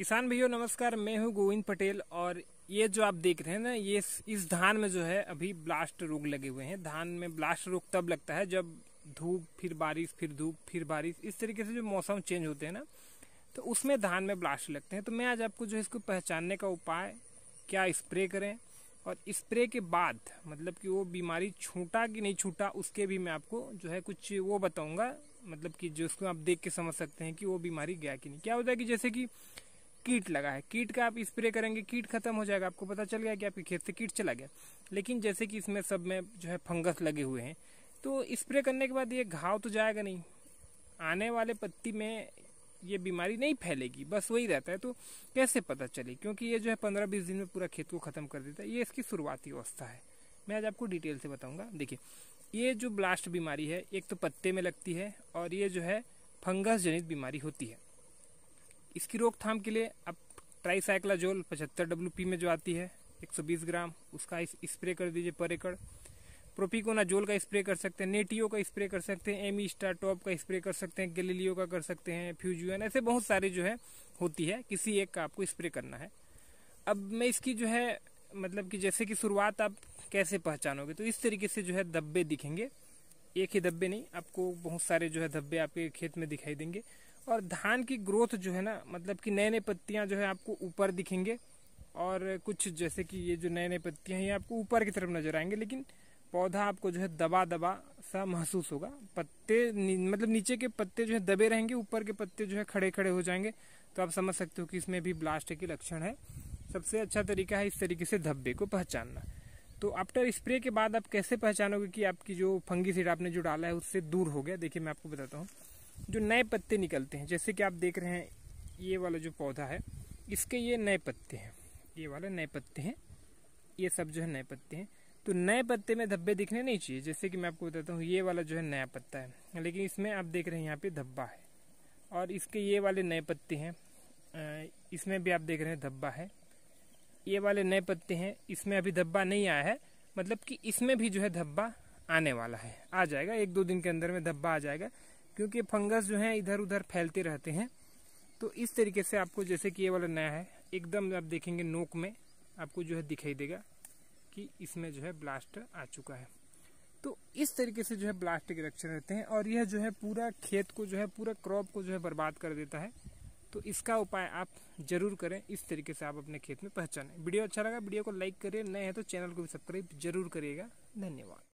किसान भैया नमस्कार मैं हूं गोविंद पटेल और ये जो आप देख रहे हैं ना ये इस धान में जो है अभी ब्लास्ट रोग लगे हुए हैं धान में ब्लास्ट रोग तब लगता है जब धूप फिर बारिश फिर धूप फिर बारिश इस तरीके से जो मौसम चेंज होते हैं ना तो उसमें धान में ब्लास्ट लगते हैं तो मैं आज आपको जो है इसको पहचानने का उपाय क्या स्प्रे करें और स्प्रे के बाद मतलब कि वो बीमारी छूटा कि नहीं छूटा उसके भी मैं आपको जो है कुछ वो बताऊंगा मतलब कि जिसको आप देख के समझ सकते हैं कि वो बीमारी गया कि नहीं क्या होता है कि जैसे कि कीट लगा है कीट का आप स्प्रे करेंगे कीट खत्म हो जाएगा आपको पता चल गया कि आपके खेत से कीट चला गया लेकिन जैसे कि इसमें सब में जो है फंगस लगे हुए हैं तो स्प्रे करने के बाद ये घाव तो जाएगा नहीं आने वाले पत्ती में ये बीमारी नहीं फैलेगी बस वही रहता है तो कैसे पता चले क्योंकि ये जो है पंद्रह बीस दिन में पूरा खेत को ख़त्म कर देता है ये इसकी शुरुआती अवस्था है मैं आज आपको डिटेल से बताऊंगा देखिए ये जो ब्लास्ट बीमारी है एक तो पत्ते में लगती है और ये जो है फंगस जनित बीमारी होती है इसकी रोकथाम के लिए आप ट्राईसाइक्लाजोल पचहत्तर डब्ल्यू में जो आती है 120 ग्राम उसका स्प्रे कर दीजिए पर एकड़ प्रोपिकोनाजोल का स्प्रे कर सकते हैं नेटियो का स्प्रे कर सकते हैं एमी स्टार टॉप का स्प्रे कर सकते हैं गलीलियो का कर सकते हैं फ्यूजन ऐसे बहुत सारे जो है होती है किसी एक का आपको स्प्रे करना है अब मैं इसकी जो है मतलब कि जैसे कि शुरुआत आप कैसे पहचानोगे तो इस तरीके से जो है धब्बे दिखेंगे एक ही धब्बे नहीं आपको बहुत सारे जो है धब्बे आपके खेत में दिखाई देंगे और धान की ग्रोथ जो है ना मतलब कि नए नए पत्तियां जो है आपको ऊपर दिखेंगे और कुछ जैसे कि ये जो नए नए पत्तियां हैं ये आपको ऊपर की तरफ नजर आएंगे लेकिन पौधा आपको जो है दबा दबा सा महसूस होगा पत्ते नी, मतलब नीचे के पत्ते जो है दबे रहेंगे ऊपर के पत्ते जो है खड़े खड़े हो जाएंगे तो आप समझ सकते हो कि इसमें भी ब्लास्ट के लक्षण है सबसे अच्छा तरीका है इस तरीके से धब्बे को पहचानना तो आफ्टर स्प्रे के बाद आप कैसे पहचानोगे कि आपकी जो फंगी सीड आपने जो डाला है उससे दूर हो गया देखिए मैं आपको बताता हूँ जो नए पत्ते निकलते हैं जैसे कि आप देख रहे हैं ये वाला जो पौधा है इसके ये नए पत्ते हैं ये वाले नए पत्ते हैं ये सब जो है नए पत्ते हैं तो नए पत्ते में धब्बे दिखने नहीं चाहिए जैसे कि मैं आपको बताता हूँ ये वाला जो है नया पत्ता है लेकिन इसमें आप देख रहे हैं यहाँ पे धब्बा है और इसके ये वाले नए पत्ते हैं इसमें भी आप देख रहे हैं धब्बा है ये वाले नए पत्ते हैं इसमें अभी धब्बा नहीं आया है मतलब कि इसमें भी जो है धब्बा आने वाला है आ जाएगा एक दो दिन के अंदर में धब्बा आ जाएगा क्योंकि फंगस जो है इधर उधर फैलते रहते हैं तो इस तरीके से आपको जैसे कि ये वाला नया है एकदम आप देखेंगे नोक में आपको जो है दिखाई देगा कि इसमें जो है ब्लास्ट आ चुका है तो इस तरीके से जो है ब्लास्ट के लक्षण रहते हैं और यह जो है पूरा खेत को जो है पूरा क्रॉप को जो है बर्बाद कर देता है तो इसका उपाय आप जरूर करें इस तरीके से आप अपने खेत में पहचानें वीडियो अच्छा लगा वीडियो को लाइक करिए नए हैं तो चैनल को भी सब्सक्राइब जरूर करिएगा धन्यवाद